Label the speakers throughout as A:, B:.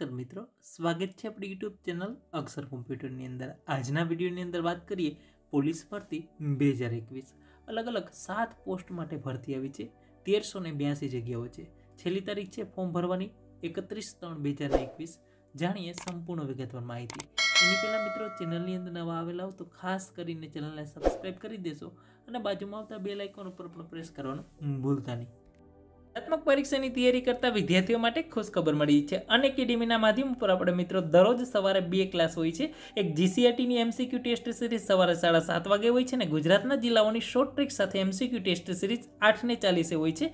A: નમસ્કાર મિત્રો સ્વાગત છે આપણી યુટ્યુબ ચેનલ અક્ષર કોમ્પ્યુટરની અંદર આજના વિડીયોની અંદર વાત કરીએ પોલીસ ભરતી બે હજાર એકવીસ અલગ અલગ સાત પોસ્ટ માટે ભરતી આવી છે તેરસો ને બ્યાસી જગ્યાઓ છે છેલ્લી તારીખ છે ફોર્મ ભરવાની એકત્રીસ ત્રણ બે હજાર એકવીસ જાણીએ સંપૂર્ણ વિગતવાર માહિતી એની પહેલાં મિત્રો ચેનલની અંદર નવા આવેલા હો તો ખાસ કરીને ચેનલને સબસ્ક્રાઈબ કરી દેશો અને બાજુમાં આવતા બે લાઇકોન ઉપર પણ પ્રેસ કરવાનું ભૂલતા નહીં સ્પર્ધાત્મક પરીક્ષાની તૈયારી કરતા વિદ્યાર્થીઓ માટે ખુશખબર મળી છે અને એકેડેમીના માધ્યમ પર આપણે મિત્રો દરરોજ સવારે બે ક્લાસ હોય છે એક જીસીઆરટીની એમસીક્યુ ટેસ્ટ સિરીઝ સવારે સાડા સાત વાગે હોય છે અને ગુજરાતના જિલ્લાઓની શોર્ટ ટ્રીક સાથે એમસીક્યુ ટેસ્ટ સિરીઝ આઠને ચાલીસે હોય છે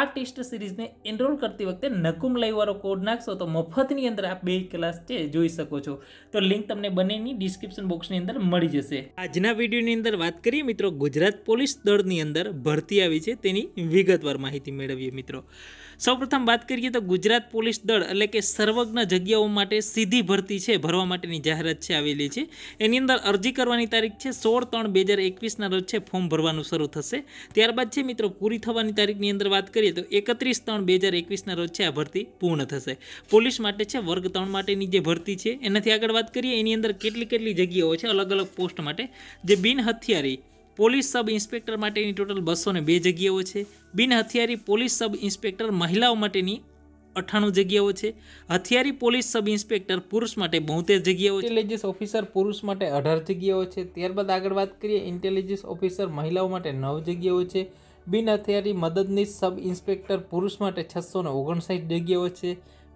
A: આ ટેસ્ટ સિરીઝને એનરોલ કરતી વખતે નકુમ લઈવાળો કોડ નાખશો તો મફતની અંદર આ બે ક્લાસ છે જોઈ શકો છો તો લિંક તમને બંનેની ડિસ્ક્રિપ્શન બોક્સની અંદર મળી જશે આજના વિડીયોની અંદર વાત કરીએ મિત્રો ગુજરાત પોલીસ દળની અંદર ભરતી આવી છે તેની વિગતવાર માહિતી મેળવીએ મિત્રો મિત્રો સૌપ્રથમ વાત કરીએ તો ગુજરાત પોલીસ દળ એટલે કે સર્વજ્ઞ જગ્યાઓ માટે સીધી ભરતી છે ભરવા માટેની જાહેરાત છે આવેલી છે એની અંદર અરજી કરવાની તારીખ છે સોળ ત્રણ બે હજાર એકવીસના રોજ છે ફોર્મ ભરવાનું શરૂ થશે ત્યારબાદ છે મિત્રો પૂરી થવાની તારીખની અંદર વાત કરીએ તો એકત્રીસ ત્રણ બે હજાર એકવીસના રોજ છે આ ભરતી પૂર્ણ થશે પોલીસ માટે છે વર્ગ ત્રણ માટેની જે ભરતી છે એનાથી આગળ વાત કરીએ એની અંદર કેટલી કેટલી જગ્યાઓ છે અલગ અલગ પોસ્ટ માટે જે બિન હથિયારી પોલીસ સબ ઇન્સ્પેક્ટર માટેની ટોટલ બસો ને બે જગ્યાઓ છે બિન હથિયારી પોલીસ સબ ઇન્સ્પેક્ટર મહિલાઓ માટેની અઠાણું જગ્યાઓ છે હથિયારી પોલીસ સબ ઇન્સ્પેક્ટર પુરુષ માટે બોતેર જગ્યાઓ છે ઇન્ટેલિજન્સ ઓફિસર પુરુષ માટે અઢાર જગ્યાઓ છે ત્યારબાદ આગળ વાત કરીએ ઇન્ટેલિજન્સ ઓફિસર મહિલાઓ માટે નવ જગ્યાઓ છે બિન હથિયારી મદદનીશ સબ ઇન્સ્પેક્ટર પુરુષ માટે છસો ને ઓગણસાઠ જગ્યાઓ છે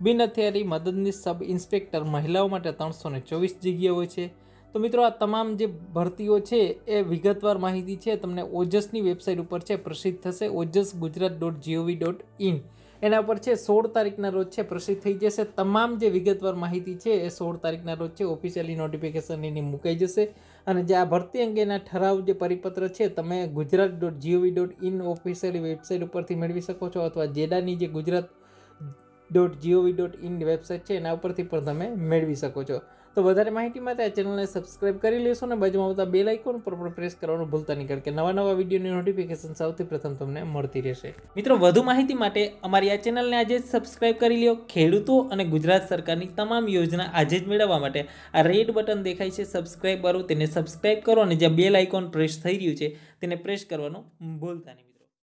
A: બિન હથિયારી મદદનીશ સબ ઇન્સ્પેક્ટર મહિલાઓ માટે ત્રણસો ને ચોવીસ જગ્યાઓ છે તો મિત્રો આ તમામ જે ભરતીઓ છે એ વિગતવાર માહિતી છે તમને ઓજસની વેબસાઇટ ઉપર છે પ્રસિદ્ધ થશે Ojas Gujarat dot GOV dot in એના પર છે સોળ તારીખના રોજ છે પ્રસિદ્ધ થઈ જશે તમામ જે વિગતવાર માહિતી છે એ સોળ તારીખના રોજ છે ઓફિશિયલી નોટિફિકેશન એની મુકાઈ જશે અને જે આ ભરતી અંગેના ઠરાવ જે પરિપત્ર છે તમે Gujarat dot GOV dot in officially website ઉપરથી મેળવી શકો છો અથવા જેડાની જે Gujarat dot GOV dot in website છે એના ઉપરથી પણ તમે મેળવી શકો છો તો વધારે માહિતી માટે આ ચેનલને સબસ્ક્રાઇબ કરી લેશો અને બાજુમાં આવતા બેલ આઇકોન પર પણ પ્રેસ કરવાનું ભૂલતા નહીં કારણ કે નવા નવા વિડીયોની નોટિફિકેશન સૌથી પ્રથમ તમને મળતી રહેશે મિત્રો વધુ માહિતી માટે અમારી આ ચેનલને આજે જ સબસ્ક્રાઇબ કરી લ્યો ખેડૂતો અને ગુજરાત સરકારની તમામ યોજના આજે જ મેળવવા માટે આ રેડ બટન દેખાય છે સબસ્ક્રાઇબ કરો તેને સબસ્ક્રાઇબ કરો અને જ્યાં બે લાઇકોન પ્રેસ થઈ રહ્યું છે તેને પ્રેસ કરવાનું ભૂલતા નહીં